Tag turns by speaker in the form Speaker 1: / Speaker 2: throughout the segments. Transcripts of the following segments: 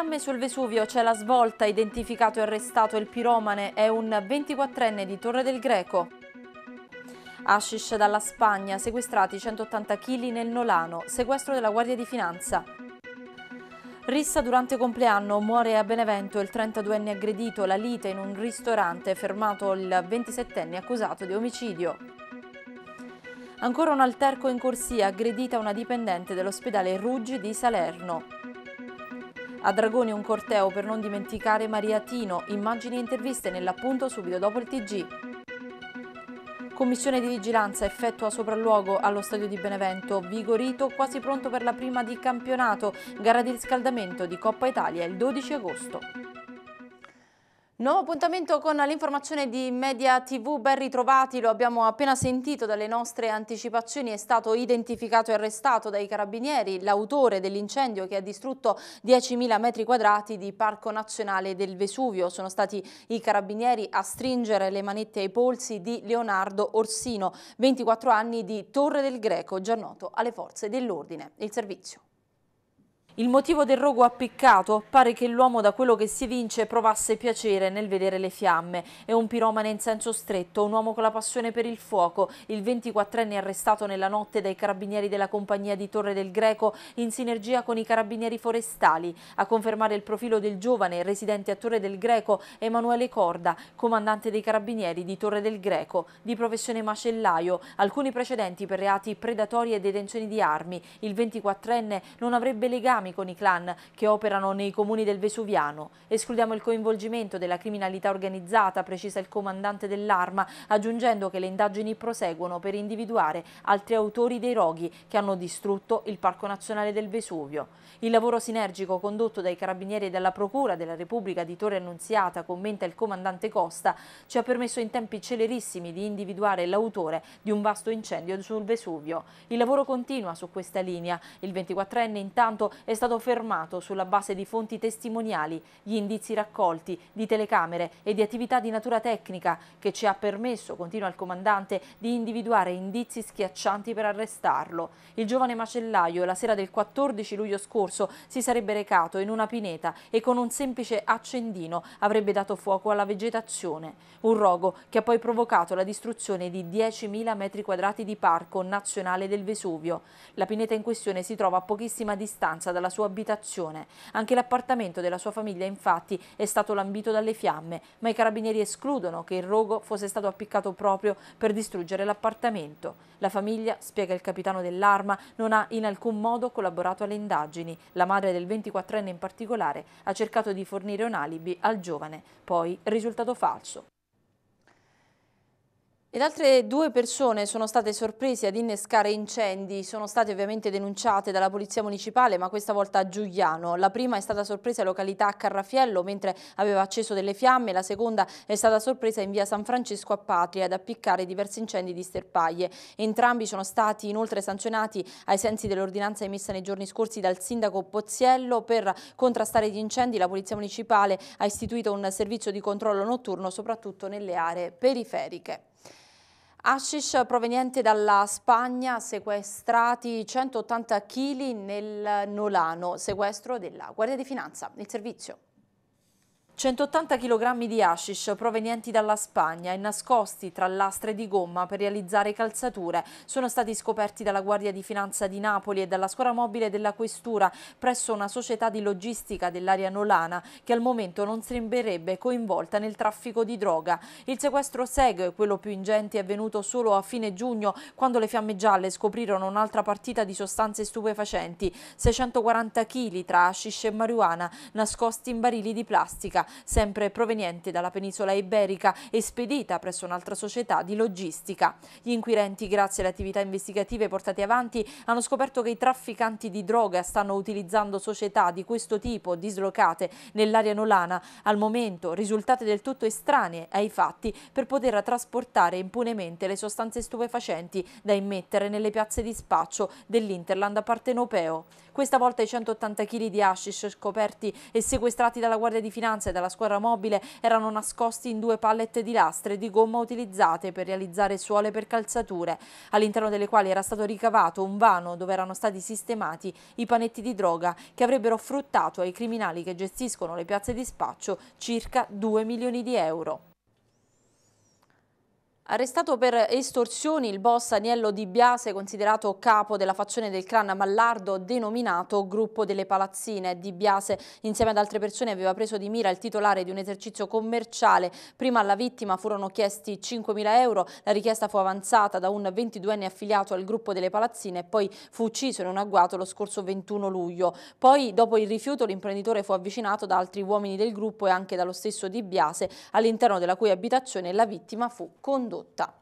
Speaker 1: Fiamme sul Vesuvio c'è la svolta, identificato e arrestato il piromane, è un 24enne di Torre del Greco. Hashish dalla Spagna, sequestrati 180 kg nel Nolano, sequestro della Guardia di Finanza. Rissa durante compleanno, muore a Benevento il 32enne aggredito, la lite in un ristorante, fermato il 27enne accusato di omicidio. Ancora un alterco in corsia, aggredita una dipendente dell'ospedale Ruggi di Salerno. A Dragoni un corteo per non dimenticare Maria Tino, immagini e interviste nell'appunto subito dopo il TG. Commissione di vigilanza effettua sopralluogo allo stadio di Benevento, vigorito quasi pronto per la prima di campionato, gara di riscaldamento di Coppa Italia il 12 agosto. Nuovo appuntamento con l'informazione di Media TV, ben ritrovati, lo abbiamo appena sentito dalle nostre anticipazioni, è stato identificato e arrestato dai carabinieri l'autore dell'incendio che ha distrutto 10.000 metri quadrati di Parco Nazionale del Vesuvio. Sono stati i carabinieri a stringere le manette ai polsi di Leonardo Orsino, 24 anni di Torre del Greco, già noto alle forze dell'ordine. Il servizio. Il motivo del rogo appiccato? Pare che l'uomo da quello che si vince provasse piacere nel vedere le fiamme. È un piromane in senso stretto, un uomo con la passione per il fuoco. Il 24enne arrestato nella notte dai carabinieri della compagnia di Torre del Greco in sinergia con i carabinieri forestali. A confermare il profilo del giovane residente a Torre del Greco Emanuele Corda, comandante dei carabinieri di Torre del Greco, di professione macellaio, alcuni precedenti per reati predatori e detenzioni di armi. Il 24enne non avrebbe legami legami con i clan che operano nei comuni del Vesuviano. Escludiamo il coinvolgimento della criminalità organizzata, precisa il comandante dell'arma, aggiungendo che le indagini proseguono per individuare altri autori dei roghi che hanno distrutto il Parco Nazionale del Vesuvio. Il lavoro sinergico condotto dai carabinieri e dalla Procura della Repubblica di Torre Annunziata, commenta il comandante Costa, ci ha permesso in tempi celerissimi di individuare l'autore di un vasto incendio sul Vesuvio. Il lavoro continua su questa linea. Il 24enne intanto è stato fermato sulla base di fonti testimoniali, gli indizi raccolti, di telecamere e di attività di natura tecnica che ci ha permesso, continua il comandante, di individuare indizi schiaccianti per arrestarlo. Il giovane macellaio la sera del 14 luglio scorso si sarebbe recato in una pineta e con un semplice accendino avrebbe dato fuoco alla vegetazione. Un rogo che ha poi provocato la distruzione di 10.000 metri quadrati di parco nazionale del Vesuvio. La pineta in questione si trova a pochissima distanza da dalla sua abitazione. Anche l'appartamento della sua famiglia infatti è stato lambito dalle fiamme, ma i carabinieri escludono che il rogo fosse stato appiccato proprio per distruggere l'appartamento. La famiglia, spiega il capitano dell'arma, non ha in alcun modo collaborato alle indagini. La madre del 24enne in particolare ha cercato di fornire un alibi al giovane, poi risultato falso. Ed altre due persone sono state sorprese ad innescare incendi, sono state ovviamente denunciate dalla Polizia Municipale, ma questa volta a Giuliano. La prima è stata sorpresa in località Carrafiello mentre aveva acceso delle fiamme, la seconda è stata sorpresa in via San Francesco a Patria ad appiccare diversi incendi di sterpaglie. Entrambi sono stati inoltre sanzionati ai sensi dell'ordinanza emessa nei giorni scorsi dal sindaco Pozziello. Per contrastare gli incendi la Polizia Municipale ha istituito un servizio di controllo notturno soprattutto nelle aree periferiche. Hashish proveniente dalla Spagna, sequestrati 180 kg nel Nolano, sequestro della Guardia di Finanza, il servizio. 180 kg di hashish provenienti dalla Spagna e nascosti tra lastre di gomma per realizzare calzature sono stati scoperti dalla Guardia di Finanza di Napoli e dalla scuola mobile della Questura presso una società di logistica dell'area nolana che al momento non sembrerebbe coinvolta nel traffico di droga. Il sequestro segue, quello più ingente, è avvenuto solo a fine giugno quando le fiamme gialle scoprirono un'altra partita di sostanze stupefacenti, 640 kg tra hashish e marijuana nascosti in barili di plastica sempre proveniente dalla penisola iberica e spedita presso un'altra società di logistica. Gli inquirenti, grazie alle attività investigative portate avanti, hanno scoperto che i trafficanti di droga stanno utilizzando società di questo tipo dislocate nell'area nolana, al momento risultate del tutto estranee ai fatti, per poter trasportare impunemente le sostanze stupefacenti da immettere nelle piazze di spaccio dell'Interland partenopeo. Questa volta i 180 kg di hashish scoperti e sequestrati dalla Guardia di Finanza e dalla squadra mobile erano nascosti in due pallette di lastre di gomma utilizzate per realizzare suole per calzature, all'interno delle quali era stato ricavato un vano dove erano stati sistemati i panetti di droga che avrebbero fruttato ai criminali che gestiscono le piazze di spaccio circa 2 milioni di euro. Arrestato per estorsioni il boss Aniello Di Biase, considerato capo della fazione del clan Mallardo, denominato Gruppo delle Palazzine. Di Biase, insieme ad altre persone, aveva preso di mira il titolare di un esercizio commerciale. Prima alla vittima furono chiesti 5.000 euro, la richiesta fu avanzata da un 22enne affiliato al Gruppo delle Palazzine e poi fu ucciso in un agguato lo scorso 21 luglio. Poi, dopo il rifiuto, l'imprenditore fu avvicinato da altri uomini del gruppo e anche dallo stesso Di Biase, all'interno della cui abitazione la vittima fu condotta condotta.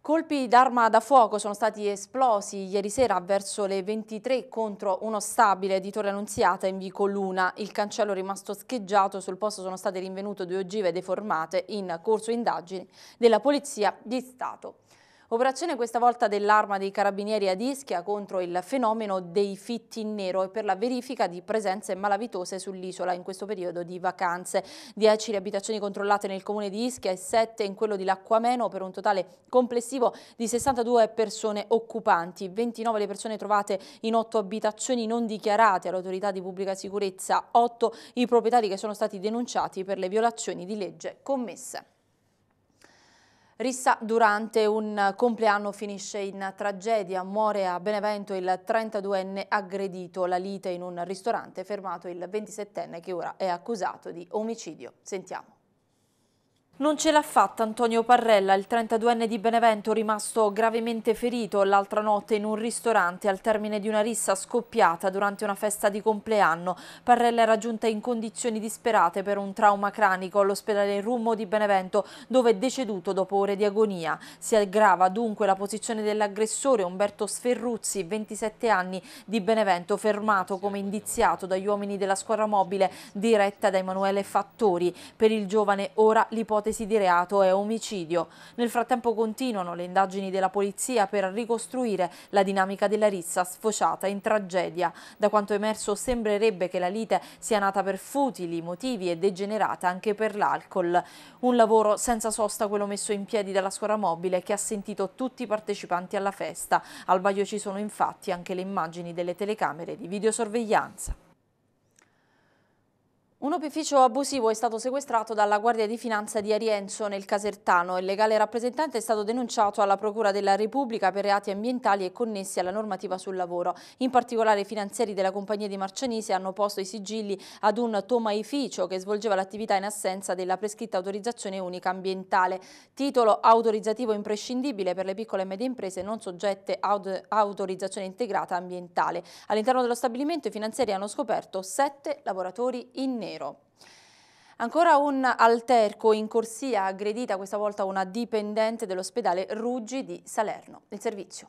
Speaker 1: Colpi d'arma da fuoco sono stati esplosi ieri sera verso le 23 contro uno stabile di Torre Annunziata in Vico Luna. Il cancello rimasto scheggiato sul posto sono state rinvenute due ogive deformate in corso indagini della Polizia di Stato. Operazione questa volta dell'arma dei carabinieri ad Ischia contro il fenomeno dei fitti in nero e per la verifica di presenze malavitose sull'isola in questo periodo di vacanze. 10 le abitazioni controllate nel comune di Ischia e 7 in quello di Lacquameno per un totale complessivo di 62 persone occupanti. 29 le persone trovate in 8 abitazioni non dichiarate all'autorità di pubblica sicurezza, 8 i proprietari che sono stati denunciati per le violazioni di legge commesse. Rissa durante un compleanno finisce in tragedia, muore a Benevento il 32enne aggredito la lite in un ristorante, fermato il 27enne che ora è accusato di omicidio. Sentiamo. Non ce l'ha fatta Antonio Parrella, il 32enne di Benevento rimasto gravemente ferito l'altra notte in un ristorante al termine di una rissa scoppiata durante una festa di compleanno. Parrella era giunta in condizioni disperate per un trauma cranico all'ospedale Rummo di Benevento dove è deceduto dopo ore di agonia. Si aggrava dunque la posizione dell'aggressore Umberto Sferruzzi, 27 anni di Benevento, fermato come indiziato dagli uomini della squadra mobile diretta da Emanuele Fattori. Per il giovane ora l'ipotesi l'ipotesi di reato è omicidio. Nel frattempo continuano le indagini della polizia per ricostruire la dinamica della rissa sfociata in tragedia. Da quanto emerso sembrerebbe che la lite sia nata per futili motivi e degenerata anche per l'alcol. Un lavoro senza sosta quello messo in piedi dalla scuola mobile che ha sentito tutti i partecipanti alla festa. Al vaglio ci sono infatti anche le immagini delle telecamere di videosorveglianza. Un opificio abusivo è stato sequestrato dalla Guardia di Finanza di Arienzo nel Casertano. Il legale rappresentante è stato denunciato alla Procura della Repubblica per reati ambientali e connessi alla normativa sul lavoro. In particolare i finanzieri della compagnia di Marcianise hanno posto i sigilli ad un tomaificio che svolgeva l'attività in assenza della prescritta autorizzazione unica ambientale. Titolo autorizzativo imprescindibile per le piccole e medie imprese non soggette ad autorizzazione integrata ambientale. All'interno dello stabilimento i finanzieri hanno scoperto sette lavoratori in nero nero. Ancora un alterco in corsia, aggredita questa volta una dipendente dell'ospedale Ruggi di Salerno. Il servizio.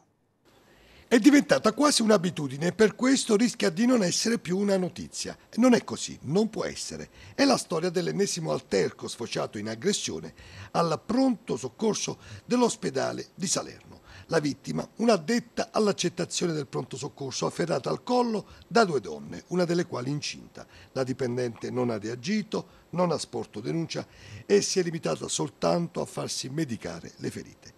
Speaker 2: È diventata quasi un'abitudine e per questo rischia di non essere più una notizia. Non è così, non può essere. È la storia dell'ennesimo alterco sfociato in aggressione al pronto soccorso dell'ospedale di Salerno. La vittima, una detta all'accettazione del pronto soccorso, afferrata al collo da due donne, una delle quali incinta. La dipendente non ha reagito, non ha sporto denuncia e si è limitata soltanto a farsi medicare le ferite.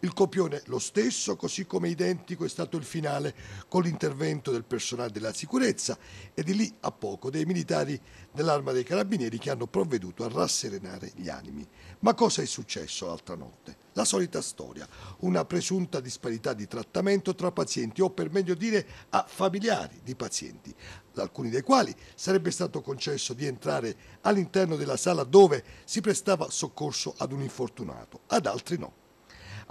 Speaker 2: Il copione lo stesso, così come identico è stato il finale con l'intervento del personale della sicurezza e di lì a poco dei militari dell'arma dei carabinieri che hanno provveduto a rasserenare gli animi. Ma cosa è successo l'altra notte? La solita storia, una presunta disparità di trattamento tra pazienti o per meglio dire a familiari di pazienti, ad alcuni dei quali sarebbe stato concesso di entrare all'interno della sala dove si prestava soccorso ad un infortunato, ad altri no.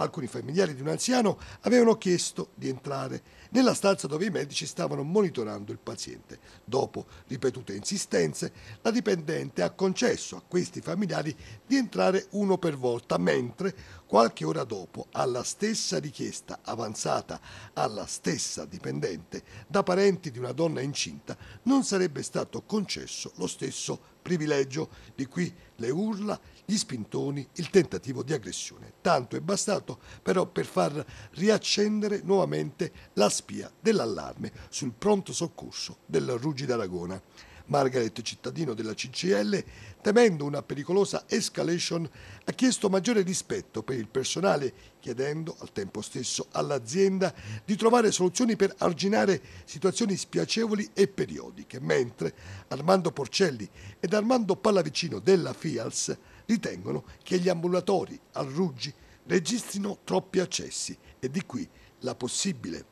Speaker 2: Alcuni familiari di un anziano avevano chiesto di entrare nella stanza dove i medici stavano monitorando il paziente. Dopo ripetute insistenze, la dipendente ha concesso a questi familiari di entrare uno per volta, mentre qualche ora dopo, alla stessa richiesta avanzata alla stessa dipendente da parenti di una donna incinta, non sarebbe stato concesso lo stesso privilegio, di qui le urla gli spintoni, il tentativo di aggressione. Tanto è bastato però per far riaccendere nuovamente la spia dell'allarme sul pronto soccorso del Ruggi d'Aragona. Margaret, cittadino della CCL, temendo una pericolosa escalation, ha chiesto maggiore rispetto per il personale, chiedendo al tempo stesso all'azienda di trovare soluzioni per arginare situazioni spiacevoli e periodiche, mentre Armando Porcelli ed Armando Pallavicino della FIALS ritengono che gli ambulatori a Ruggi registrino troppi accessi e di qui la possibile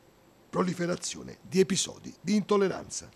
Speaker 2: proliferazione di episodi di intolleranza.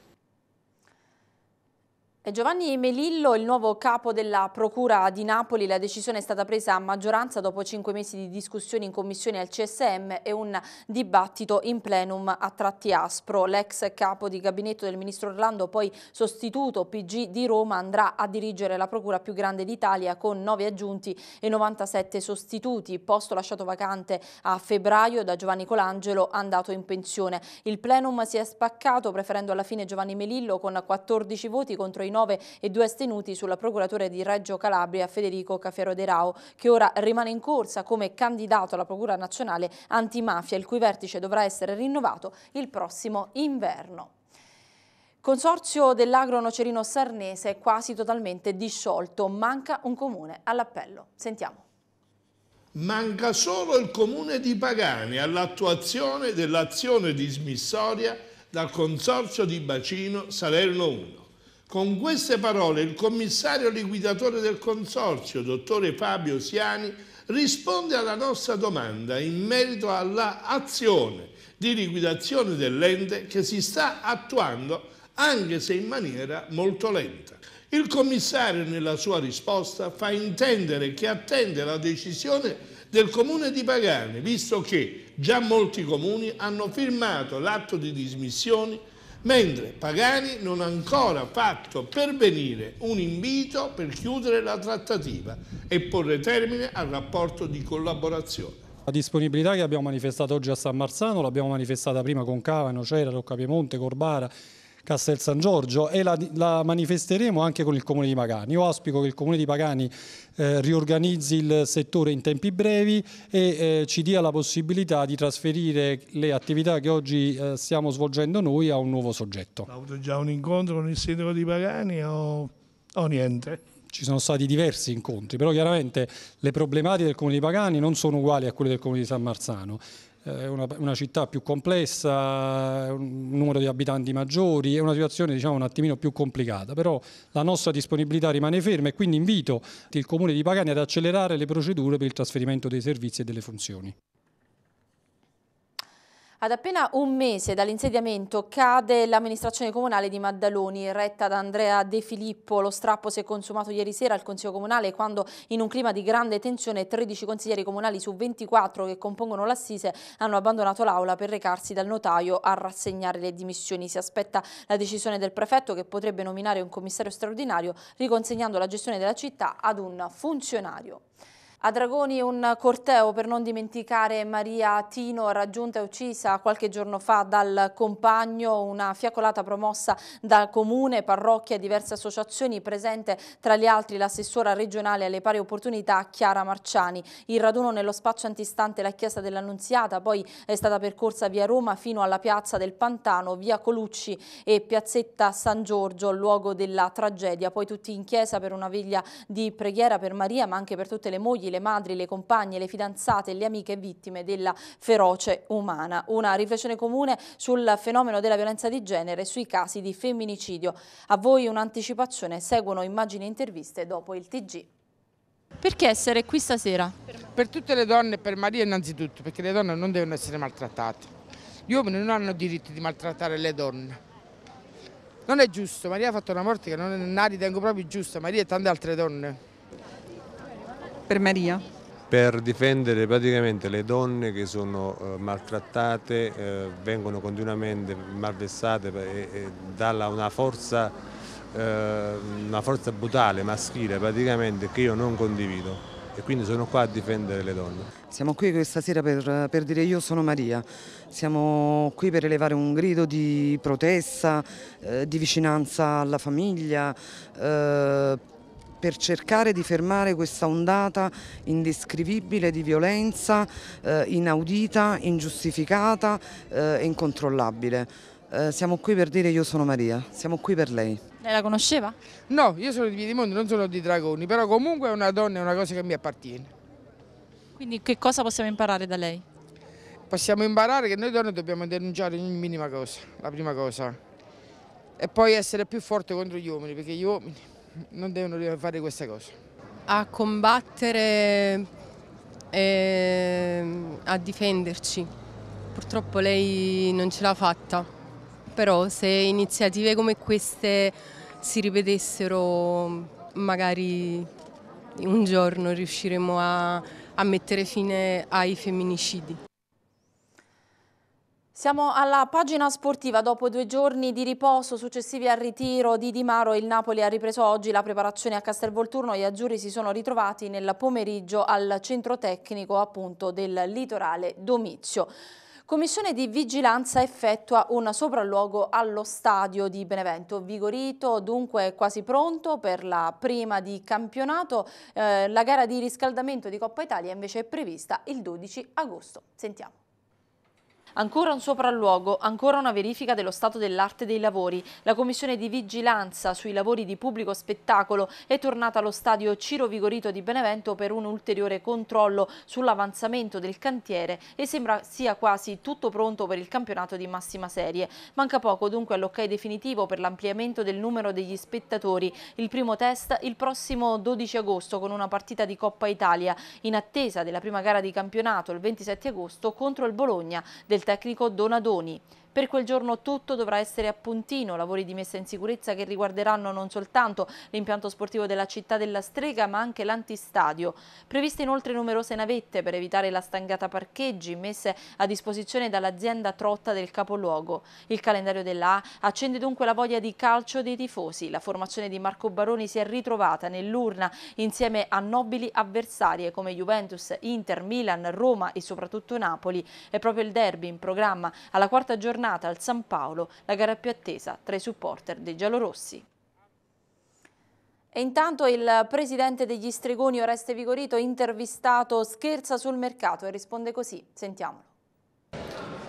Speaker 1: Giovanni Melillo, il nuovo capo della Procura di Napoli, la decisione è stata presa a maggioranza dopo cinque mesi di discussioni in commissione al CSM e un dibattito in plenum a tratti aspro. L'ex capo di gabinetto del ministro Orlando, poi sostituto PG di Roma, andrà a dirigere la Procura più grande d'Italia con nove aggiunti e 97 sostituti, posto lasciato vacante a febbraio da Giovanni Colangelo, andato in pensione. Il plenum si è spaccato preferendo alla fine Giovanni Melillo con 14 voti contro i 49 e 2 astenuti sulla procuratore di Reggio Calabria Federico Cafiero De Rao, che ora rimane in corsa come candidato alla Procura Nazionale Antimafia, il cui vertice dovrà essere rinnovato il prossimo inverno. Consorzio dell'agro nocerino sarnese è quasi totalmente disciolto, manca un comune all'appello. Sentiamo.
Speaker 2: Manca solo il comune di Pagani all'attuazione dell'azione dismissoria dal consorzio di bacino Salerno 1. Con queste parole il commissario liquidatore del consorzio, dottore Fabio Siani, risponde alla nostra domanda in merito all'azione di liquidazione dell'ente che si sta attuando anche se in maniera molto lenta. Il commissario nella sua risposta fa intendere che attende la decisione del comune di Pagani, visto che già molti comuni hanno firmato l'atto di dismissioni mentre Pagani non ha ancora fatto pervenire un invito per chiudere la trattativa e porre termine al rapporto di collaborazione. La disponibilità che abbiamo manifestato oggi a San Marzano l'abbiamo manifestata prima con Cava, Nocera, Rocca Piemonte, Corbara Castel San Giorgio e la, la, manifesteremo anche con il Comune di Pagani. Io auspico che il Comune di Pagani eh, riorganizzi il settore in tempi brevi e eh, ci dia la possibilità di trasferire le attività che oggi eh, stiamo svolgendo noi a un nuovo soggetto. Ho avuto già un incontro con il sindaco di Pagani o, o niente? ci sono stati diversi incontri, però chiaramente le problematiche del Comune di Pagani non sono uguali a quelle del Comune di San Marzano è eh, una, una, città più complessa, un numero di abitanti maggiori, è una situazione diciamo, un attimino più complicata, però la nostra disponibilità rimane ferma e quindi invito il Comune di Pagani ad accelerare le procedure per il trasferimento dei servizi e delle funzioni.
Speaker 1: Ad appena un mese dall'insediamento cade l'amministrazione comunale di Maddaloni, retta da Andrea De Filippo. Lo strappo si è consumato ieri sera al Consiglio Comunale quando in un clima di grande tensione 13 consiglieri comunali su 24 che compongono l'assise hanno abbandonato l'aula per recarsi dal notaio a rassegnare le dimissioni. Si aspetta la decisione del prefetto che potrebbe nominare un commissario straordinario riconsegnando la gestione della città ad un funzionario. A Dragoni un corteo per non dimenticare Maria Tino raggiunta e uccisa qualche giorno fa dal compagno, una fiaccolata promossa da comune, parrocchia e diverse associazioni, presente tra gli altri l'assessora regionale alle pari opportunità Chiara Marciani. Il raduno nello spazio antistante la chiesa dell'Annunziata poi è stata percorsa via Roma fino alla piazza del Pantano, via Colucci e piazzetta San Giorgio, luogo della tragedia. Poi tutti in chiesa per una veglia di preghiera per Maria ma anche per tutte le mogli le madri, le compagne, le fidanzate e le amiche vittime della feroce umana. Una riflessione comune sul fenomeno della violenza di genere e sui casi di femminicidio. A voi un'anticipazione, seguono immagini e interviste dopo il TG. Perché essere qui stasera?
Speaker 3: Per tutte le donne e per Maria innanzitutto, perché le donne non devono essere maltrattate. Gli uomini non hanno diritto di maltrattare le donne. Non è giusto, Maria ha fatto una morte che non, è, non la ritengo proprio giusta, Maria e tante altre donne per Maria?
Speaker 2: Per difendere praticamente le donne che sono eh, maltrattate, eh, vengono continuamente malversate e, e dalla una forza, eh, una forza brutale, maschile praticamente, che io non condivido e quindi sono qua a difendere le donne.
Speaker 3: Siamo qui questa sera per, per, dire io sono Maria,
Speaker 1: siamo qui per elevare un grido di protesta, eh, di vicinanza
Speaker 3: alla famiglia, eh, per cercare di fermare questa ondata indescrivibile di violenza eh, inaudita, ingiustificata eh, e eh, incontrollabile. Eh, siamo qui per dire io sono Maria, siamo qui per lei. Lei la conosceva? No, io sono di Piedimonte, non sono di Dragoni, però comunque è una donna, è una cosa che mi appartiene.
Speaker 1: Quindi che cosa possiamo imparare da lei?
Speaker 3: Possiamo imparare che noi donne dobbiamo denunciare ogni minima cosa, la prima cosa. E poi essere più forte contro gli uomini, perché gli uomini non devono fare queste cose.
Speaker 1: A combattere e ehm, a difenderci. Purtroppo lei non ce l'ha fatta, però se iniziative come queste si ripetessero magari un giorno riusciremo a, a mettere fine ai femminicidi. Siamo alla pagina sportiva, dopo due giorni di riposo successivi al ritiro di Di Maro, il Napoli ha ripreso oggi la preparazione a Castelvolturno, gli azzurri si sono ritrovati nel pomeriggio al centro tecnico appunto del litorale Domizio. Commissione di vigilanza effettua un sopralluogo allo stadio di Benevento, vigorito dunque quasi pronto per la prima di campionato, eh, la gara di riscaldamento di Coppa Italia invece è prevista il 12 agosto. Sentiamo. Ancora un sopralluogo, ancora una verifica dello stato dell'arte dei lavori. La commissione di vigilanza sui lavori di pubblico spettacolo è tornata allo stadio Ciro Vigorito di Benevento per un ulteriore controllo sull'avanzamento del cantiere e sembra sia quasi tutto pronto per il campionato di massima serie. Manca poco dunque all'ok definitivo per l'ampliamento del numero degli spettatori. Il primo test il prossimo 12 agosto con una partita di Coppa Italia in attesa della prima gara di campionato il 27 agosto contro il Bologna del tecnico Donadoni. Per quel giorno tutto dovrà essere a puntino, lavori di messa in sicurezza che riguarderanno non soltanto l'impianto sportivo della città della Strega ma anche l'antistadio. Previste inoltre numerose navette per evitare la stangata parcheggi messe a disposizione dall'azienda Trotta del capoluogo. Il calendario della A accende dunque la voglia di calcio dei tifosi. La formazione di Marco Baroni si è ritrovata nell'urna insieme a nobili avversarie come Juventus, Inter, Milan, Roma e soprattutto Napoli. È proprio il derby in programma alla quarta giornata tornata al San Paolo la gara più attesa tra i supporter dei giallorossi. E intanto il presidente degli Stregoni Oreste Vigorito intervistato scherza sul mercato e risponde così, sentiamolo.
Speaker 2: Eh,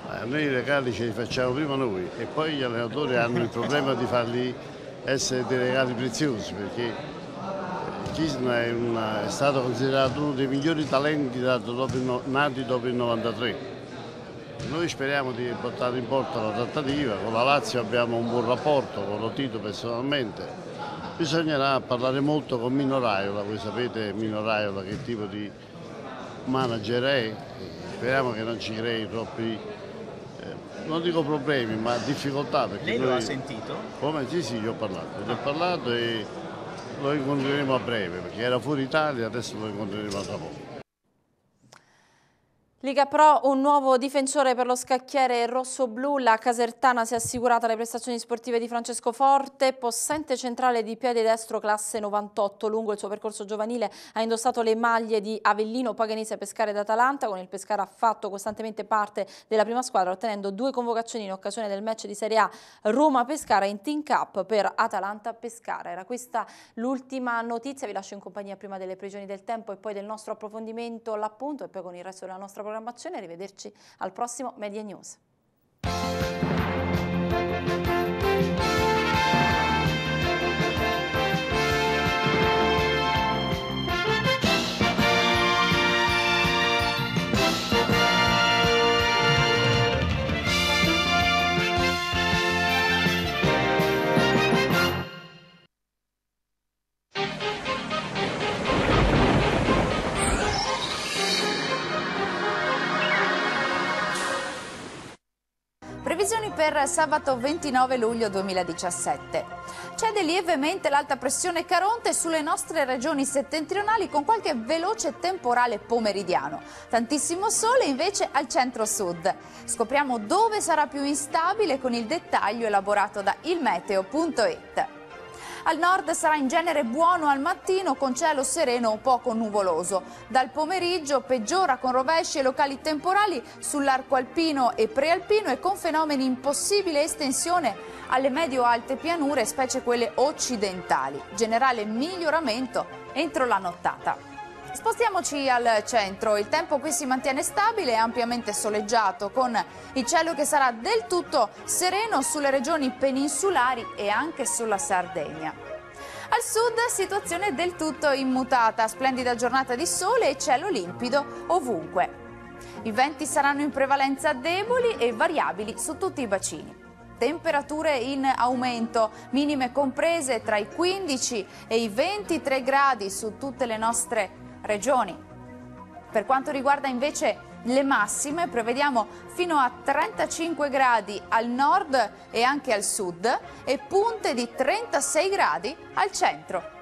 Speaker 2: a noi i regali ce li facciamo prima noi e poi gli allenatori hanno il problema di farli essere dei regali preziosi perché eh, Kisna è, è, stato considerato uno dei migliori talenti nati dopo il 93 noi speriamo di portare in porta la trattativa, con la Lazio abbiamo un buon rapporto, con Lotito personalmente. Bisognerà parlare molto con Mino Raiola, voi sapete Mino Raiola che tipo di manager è, speriamo che non ci crei troppi, eh, non dico problemi, ma difficoltà. Lei lo noi... ha sentito? Come? Sì, sì, gli ho parlato, ho parlato e lo incontreremo a breve, perché era fuori Italia, adesso lo incontreremo a tra poco.
Speaker 1: Liga Pro, un nuovo difensore per lo scacchiere rosso-blu, la Casertana si è assicurata le prestazioni sportive di Francesco Forte, possente centrale di piede destro classe 98, lungo il suo percorso giovanile ha indossato le maglie di Avellino, Paganese, Pescare ed Atalanta, con il Pescara ha fatto costantemente parte della prima squadra ottenendo due convocazioni in occasione del match di Serie A Roma-Pescara in Team Cup per Atalanta-Pescara. Era questa l'ultima notizia, vi lascio in compagnia prima delle previsioni del tempo e poi del nostro approfondimento, all'appunto e poi con il resto della nostra programmazione programmazione e rivederci al prossimo Media News.
Speaker 3: per sabato 29 luglio 2017. Cede lievemente l'alta pressione Caronte sulle nostre regioni settentrionali con qualche veloce temporale pomeridiano. Tantissimo sole invece al centro-sud. Scopriamo dove sarà più instabile con il dettaglio elaborato da ilmeteo.it. Al nord sarà in genere buono al mattino con cielo sereno o poco nuvoloso. Dal pomeriggio peggiora con rovesci e locali temporali sull'arco alpino e prealpino e con fenomeni in possibile estensione alle medio-alte pianure, specie quelle occidentali. Generale miglioramento entro la nottata. Spostiamoci al centro, il tempo qui si mantiene stabile e ampiamente soleggiato con il cielo che sarà del tutto sereno sulle regioni peninsulari e anche sulla Sardegna. Al sud situazione del tutto immutata, splendida giornata di sole e cielo limpido ovunque. I venti saranno in prevalenza deboli e variabili su tutti i bacini temperature in aumento, minime comprese tra i 15 e i 23 gradi su tutte le nostre regioni regioni. Per quanto riguarda invece le massime, prevediamo fino a 35 gradi al nord e anche al sud e punte di 36 gradi al centro.